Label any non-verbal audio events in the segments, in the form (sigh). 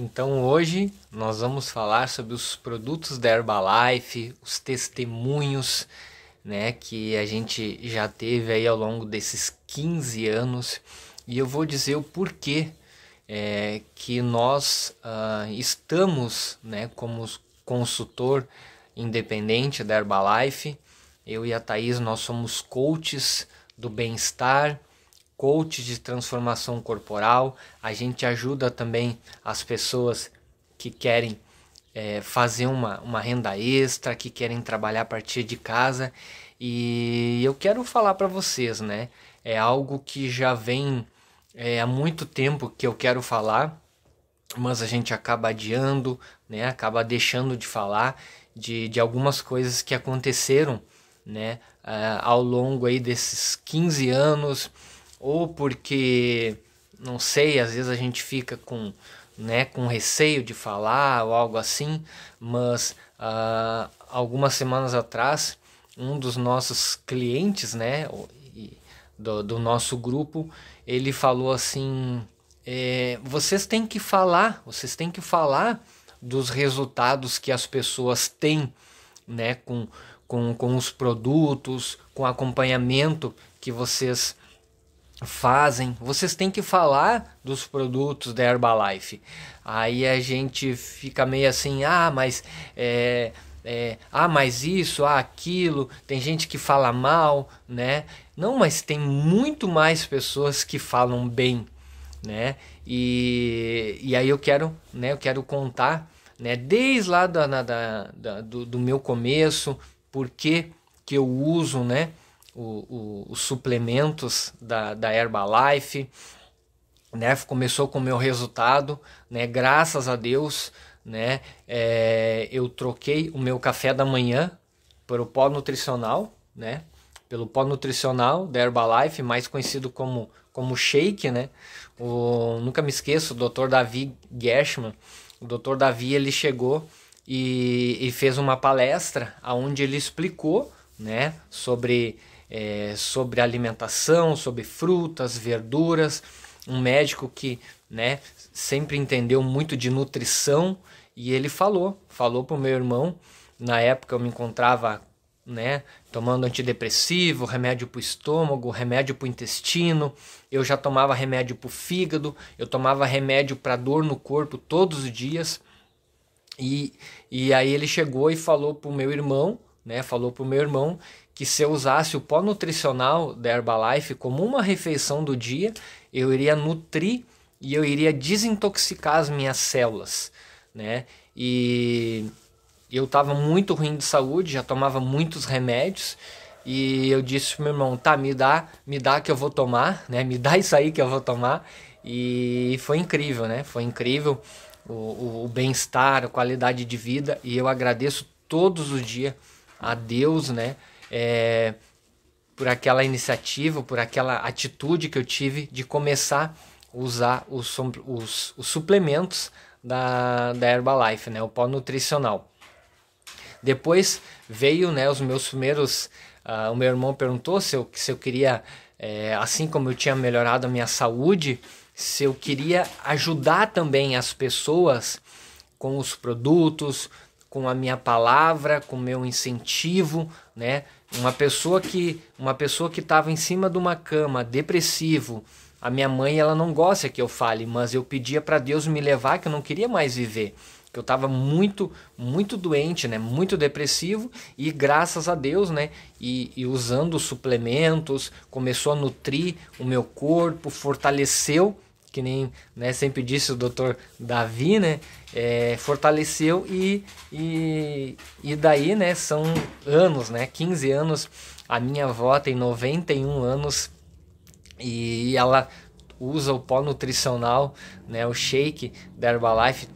Então hoje nós vamos falar sobre os produtos da Herbalife, os testemunhos, né, que a gente já teve aí ao longo desses 15 anos, e eu vou dizer o porquê é, que nós uh, estamos, né, como consultor independente da Herbalife, eu e a Thaís nós somos coaches do bem-estar, coach de transformação corporal, a gente ajuda também as pessoas que querem é, fazer uma, uma renda extra, que querem trabalhar a partir de casa. E eu quero falar para vocês, né? É algo que já vem é, há muito tempo que eu quero falar, mas a gente acaba adiando, né? Acaba deixando de falar de, de algumas coisas que aconteceram, né? Ah, ao longo aí desses 15 anos, ou porque não sei, às vezes a gente fica com, né, com receio de falar ou algo assim, mas uh, algumas semanas atrás um dos nossos clientes, né, do, do nosso grupo, ele falou assim: é, vocês têm que falar, vocês têm que falar dos resultados que as pessoas têm, né, com, com, com os produtos, com acompanhamento que vocês fazem, vocês têm que falar dos produtos da Herbalife. Aí a gente fica meio assim, ah, mas é, é, ah, mas isso, ah, aquilo, tem gente que fala mal, né? Não, mas tem muito mais pessoas que falam bem, né? E, e aí eu quero, né? Eu quero contar, né? Desde lá da, da, da do, do meu começo, porque que eu uso, né? o, o, os suplementos da, da Herbalife, né? Começou com o meu resultado, né? Graças a Deus, né? É, eu troquei o meu café da manhã pelo pó nutricional, né? Pelo pó nutricional da Herbalife, mais conhecido como, como shake, né? O, nunca me esqueço, o Dr. Davi Gershman, o Dr. Davi ele chegou e, e fez uma palestra aonde ele explicou, né? Sobre é, sobre alimentação, sobre frutas, verduras, um médico que né, sempre entendeu muito de nutrição e ele falou, falou para o meu irmão, na época eu me encontrava né, tomando antidepressivo, remédio para o estômago, remédio para o intestino, eu já tomava remédio para o fígado, eu tomava remédio para dor no corpo todos os dias, e, e aí ele chegou e falou para o meu irmão, né, falou para o meu irmão que se eu usasse o pó nutricional da Herbalife como uma refeição do dia, eu iria nutrir e eu iria desintoxicar as minhas células, né? E eu estava muito ruim de saúde, já tomava muitos remédios e eu disse pro meu irmão, tá, me dá, me dá que eu vou tomar, né? Me dá isso aí que eu vou tomar e foi incrível, né? Foi incrível o, o, o bem-estar, a qualidade de vida e eu agradeço todos os dias a Deus, né? é, por aquela iniciativa, por aquela atitude que eu tive de começar a usar os, os, os suplementos da, da Herbalife, né, o pó nutricional. Depois veio né, os meus primeiros. Uh, o meu irmão perguntou se eu, se eu queria, é, assim como eu tinha melhorado a minha saúde, se eu queria ajudar também as pessoas com os produtos, com a minha palavra, com o meu incentivo, né? Uma pessoa que uma pessoa que estava em cima de uma cama, depressivo, a minha mãe ela não gosta que eu fale, mas eu pedia para Deus me levar que eu não queria mais viver, que eu estava muito muito doente, né? Muito depressivo e graças a Deus, né? E, e usando suplementos começou a nutrir o meu corpo, fortaleceu que nem né, sempre disse o doutor Davi, né, é, fortaleceu e, e, e daí né, são anos, né, 15 anos, a minha avó tem 91 anos e ela usa o pó nutricional, né, o shake da Herbalife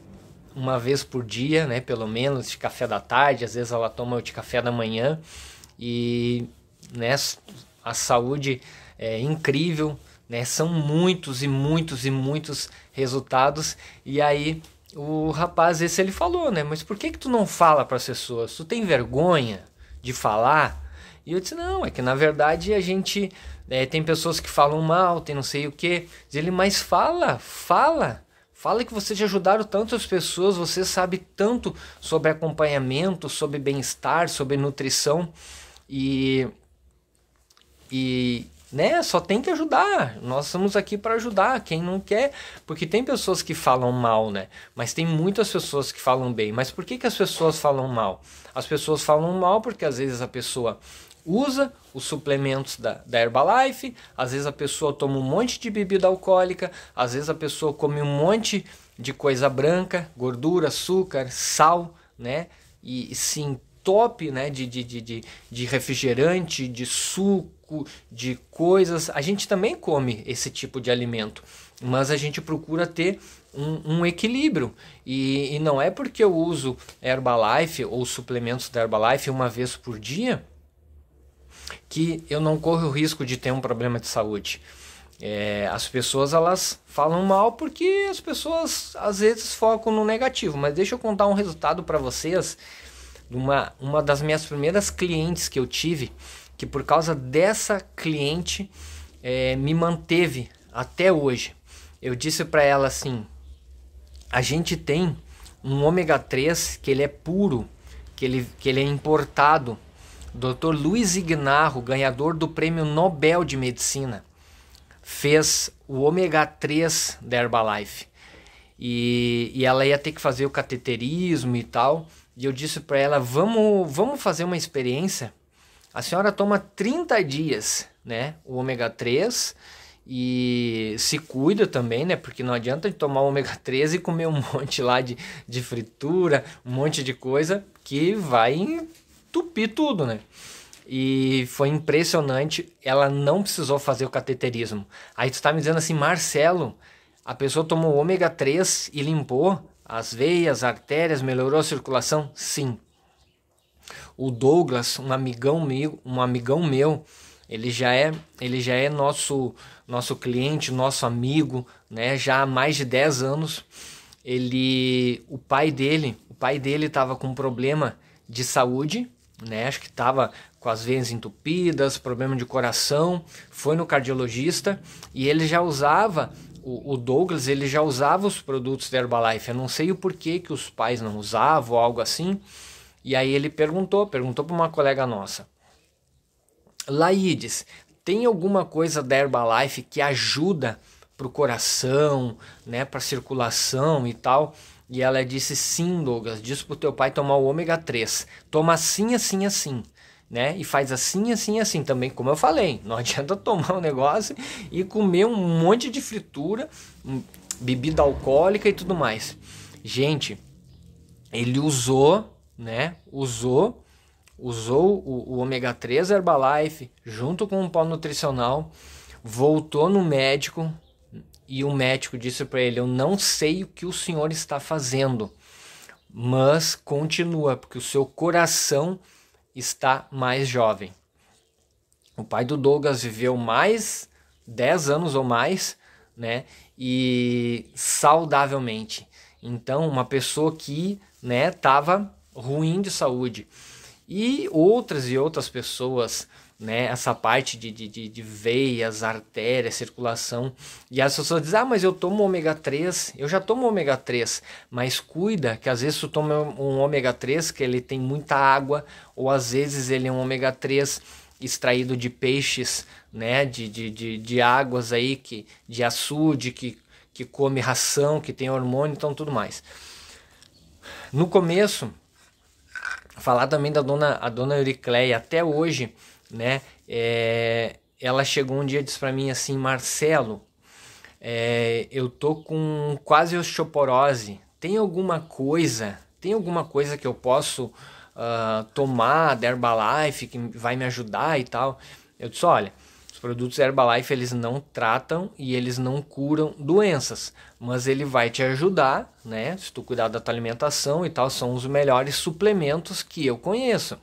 uma vez por dia, né, pelo menos de café da tarde, às vezes ela toma o de café da manhã e né, a saúde é incrível, né? São muitos e muitos e muitos resultados. E aí o rapaz esse ele falou, né? Mas por que que tu não fala para as pessoas? Tu tem vergonha de falar? E eu disse não, é que na verdade a gente é, tem pessoas que falam mal, tem não sei o que. Ele mas fala, fala. Fala que vocês ajudaram tantas pessoas, você sabe tanto sobre acompanhamento, sobre bem-estar, sobre nutrição. E, e, né? Só tem que ajudar. Nós estamos aqui para ajudar quem não quer, porque tem pessoas que falam mal, né? Mas tem muitas pessoas que falam bem. Mas por que que as pessoas falam mal? As pessoas falam mal porque às vezes a pessoa usa os suplementos da, da Herbalife, às vezes a pessoa toma um monte de bebida alcoólica, às vezes a pessoa come um monte de coisa branca, gordura, açúcar, sal, né? E, e se entope né? de, de, de, de refrigerante, de suco de coisas. A gente também come esse tipo de alimento, mas a gente procura ter um, um equilíbrio. E, e não é porque eu uso Herbalife ou suplementos da Herbalife uma vez por dia que eu não corro o risco de ter um problema de saúde. É, as pessoas elas falam mal porque as pessoas às vezes focam no negativo, mas deixa eu contar um resultado para vocês uma, uma das minhas primeiras clientes que eu tive que por causa dessa cliente é, me manteve até hoje. Eu disse para ela assim: a gente tem um ômega 3 que ele é puro, que ele, que ele é importado. Dr. Luiz Ignarro, ganhador do Prêmio Nobel de Medicina, fez o ômega 3 da Herbalife. E, e ela ia ter que fazer o cateterismo e tal. E eu disse para ela: vamos, vamos fazer uma experiência a senhora toma 30 dias, né? O ômega 3 e se cuida também, né? Porque não adianta tomar ômega 3 e comer um (laughs) monte lá de, de fritura, um monte de coisa que vai entupir tudo, né? E foi impressionante, ela não precisou fazer o cateterismo. Aí tu tá me dizendo assim, Marcelo, a pessoa tomou ômega 3 e limpou as veias, artérias, melhorou a circulação? Sim, o Douglas, um amigão meu, um amigão meu, ele já é, ele já é nosso nosso cliente, nosso amigo, né, já há mais de 10 anos. Ele, o pai dele, o pai dele estava com um problema de saúde, né? Acho que estava com as veias entupidas, problema de coração, foi no cardiologista e ele já usava o, Douglas ele já usava os produtos da Herbalife. Eu não sei o porquê que os pais não usavam, algo assim. E aí ele perguntou, perguntou para uma colega nossa. Laides, tem alguma coisa da Herbalife que ajuda para o coração, né, para circulação e tal? E ela disse sim, Douglas, diz para o teu pai tomar o ômega 3. Toma assim, assim, assim. Né? E faz assim, assim, assim também, como eu falei. Não (laughs) adianta tomar um negócio e comer um monte de fritura, hum, bebida alcoólica e tudo mais. Gente, ele usou né? Usou usou o, o, ômega 3 Herbalife junto com o um pó nutricional, voltou no médico e o médico disse para ele: "Eu não sei o que o senhor está fazendo, mas continua porque o seu coração está mais jovem". O pai do Douglas viveu mais 10 anos ou mais, né? E saudavelmente. Então, uma pessoa que, né, tava ruim de saúde. E outras e outras pessoas, né? Essa parte de, de, de, veias, artérias, circulação. E as pessoas dizem, ah, mas eu tomo ômega 3, eu já tomo ômega 3, mas cuida que às vezes tu toma um ômega 3 que ele tem muita água, ou às vezes ele é um ômega 3 extraído de peixes, né? De, de, de, de águas aí, que, de açude, que, que come ração, que tem hormônio, então tudo mais. No começo, Falar também da dona, a dona Euricleia, até hoje, né? É, ela chegou um dia e disse para mim assim, Marcelo, é, eu tô com quase osteoporose. Tem alguma coisa? Tem alguma coisa que eu posso uh, tomar da Herbalife que vai me ajudar e tal? Eu disse, olha, os produtos Herbalife eles não tratam e eles não curam doenças, mas ele vai te ajudar, né? Se tu cuidar da tua alimentação e tal, são os melhores suplementos que eu conheço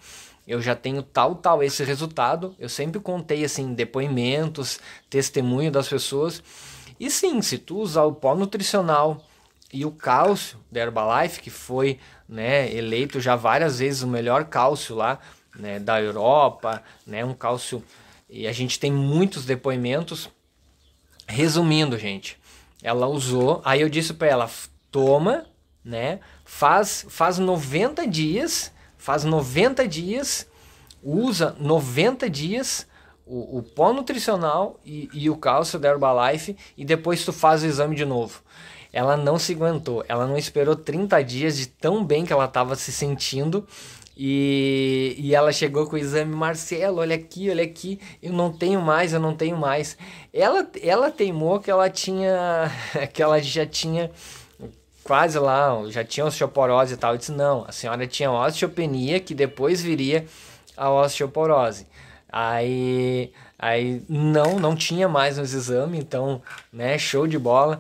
eu já tenho tal, tal esse resultado. Eu sempre contei assim depoimentos, testemunho das pessoas. E sim, se tu usar o pó nutricional e o cálcio da Herbalife, que foi né, eleito já várias vezes o melhor cálcio lá né, da Europa, né, um cálcio e a gente tem muitos depoimentos. Resumindo, gente, ela usou, aí eu disse para ela, toma, né? Faz faz 90 dias, faz 90 dias, usa 90 dias o, o pó nutricional e, e o cálcio da Herbalife e depois tu faz o exame de novo ela não se aguentou, ela não esperou 30 dias de tão bem que ela estava se sentindo e, e, ela chegou com o exame, Marcelo, olha aqui, olha aqui, eu não tenho mais, eu não tenho mais. Ela, ela teimou que ela tinha, (laughs) que ela já tinha quase lá, já tinha osteoporose e tal. Eu disse, não, a senhora tinha osteopenia que depois viria a osteoporose. Aí, aí não, não tinha mais nos exames, então, né, show de bola.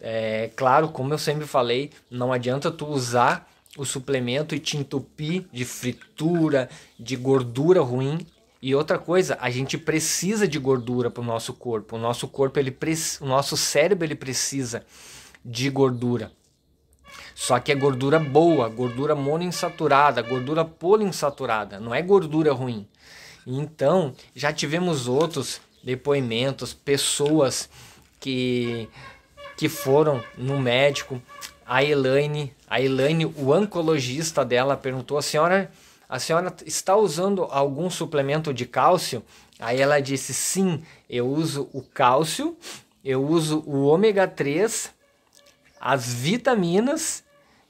É, claro, como eu sempre falei, não adianta tu usar o suplemento e te entupir de fritura, de gordura ruim. E outra coisa, a gente precisa de gordura para o nosso corpo. O nosso corpo, ele o nosso cérebro, ele precisa de gordura. Só que é gordura boa, gordura monoinsaturada, gordura poliinsaturada, não é gordura ruim. Então, já tivemos outros depoimentos, pessoas que que foram no médico. A Elaine, a Elaine, o oncologista dela perguntou: "A senhora, a senhora está usando algum suplemento de cálcio?" Aí ela disse: "Sim, eu uso o cálcio, eu uso o ômega 3, as vitaminas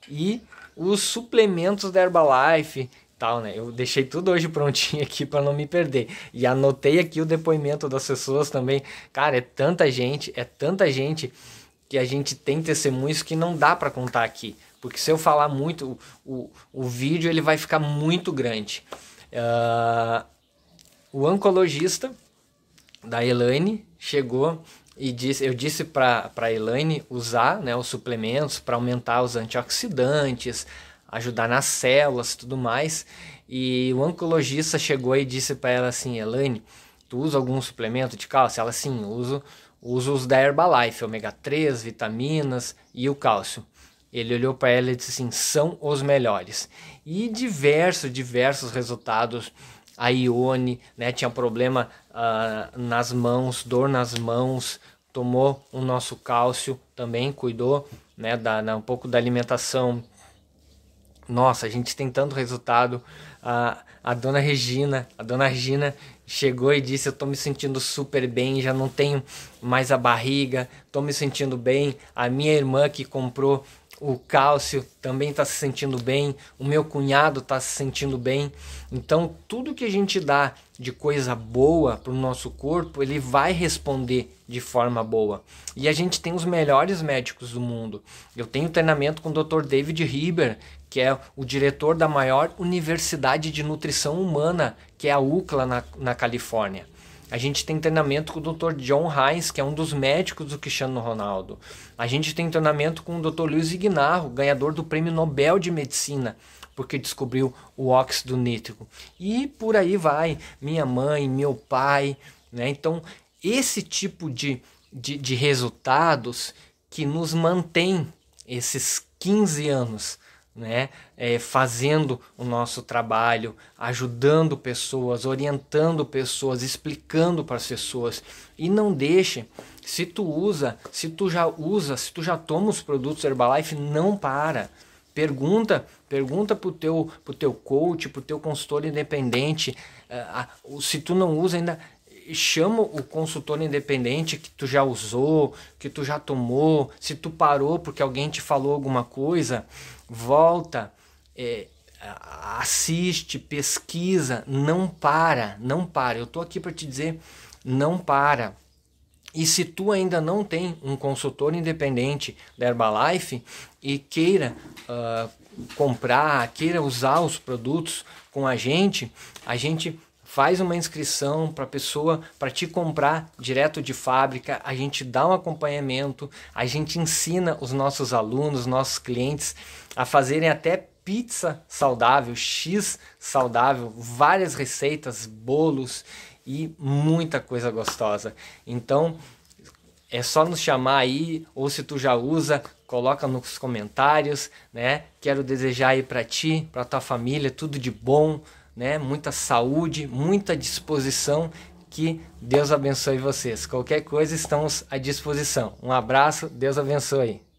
e os suplementos da Herbalife, tal, né? Eu deixei tudo hoje prontinho aqui para não me perder. E anotei aqui o depoimento das pessoas também. Cara, é tanta gente, é tanta gente que a gente tem testemunhos que não dá para contar aqui. Porque se eu falar muito, o, o, o vídeo ele vai ficar muito grande. Uh, o oncologista da Elaine chegou e disse, eu disse para a Elaine usar né, os suplementos para aumentar os antioxidantes, ajudar nas células tudo mais. E o oncologista chegou e disse para ela assim, Elaine, tu usa algum suplemento de cálcio? Ela, sim, uso usa os da Herbalife, ômega 3, vitaminas e o cálcio. Ele olhou para ela e disse assim: são os melhores. E diversos, diversos resultados. A Ione né, tinha problema uh, nas mãos, dor nas mãos, tomou o nosso cálcio também, cuidou né, da, um pouco da alimentação nossa, a gente tem tanto resultado. A, a dona Regina, a dona Regina chegou e disse: Eu tô me sentindo super bem, já não tenho mais a barriga, tô me sentindo bem. A minha irmã que comprou o cálcio também está se sentindo bem, o meu cunhado está se sentindo bem. Então, tudo que a gente dá de coisa boa para o nosso corpo, ele vai responder de forma boa. E a gente tem os melhores médicos do mundo. Eu tenho treinamento com o Dr. David Riber, que é o diretor da maior universidade de nutrição humana, que é a UCLA, na, na Califórnia. A gente tem treinamento com o Dr. John Heinz, que é um dos médicos do Cristiano Ronaldo. A gente tem treinamento com o Dr. Luiz Ignarro, ganhador do Prêmio Nobel de Medicina, porque descobriu o óxido nítrico. E por aí vai, minha mãe, meu pai, né? Então, esse tipo de, de, de resultados que nos mantém esses 15 anos né? É, fazendo o nosso trabalho, ajudando pessoas, orientando pessoas, explicando para as pessoas. E não deixe, se tu usa, se tu já usa, se tu já toma os produtos Herbalife, não para. Pergunta, pergunta pro teu, pro teu coach, pro teu consultor independente. Uh, se tu não usa ainda, chama o consultor independente que tu já usou, que tu já tomou, se tu parou porque alguém te falou alguma coisa, volta, é, assiste, pesquisa, não para, não para. Eu estou aqui para te dizer, não para. E se tu ainda não tem um consultor independente da Herbalife e queira uh, comprar, queira usar os produtos com a gente, a gente faz uma inscrição para a pessoa para te comprar direto de fábrica, a gente dá um acompanhamento, a gente ensina os nossos alunos, nossos clientes a fazerem até pizza saudável, X saudável, várias receitas, bolos e muita coisa gostosa. Então, é só nos chamar aí, ou se tu já usa, coloca nos comentários, né? Quero desejar aí para ti, para tua família, tudo de bom, né? muita saúde, muita disposição. Que Deus abençoe vocês. Qualquer coisa, estamos à disposição. Um abraço, Deus abençoe.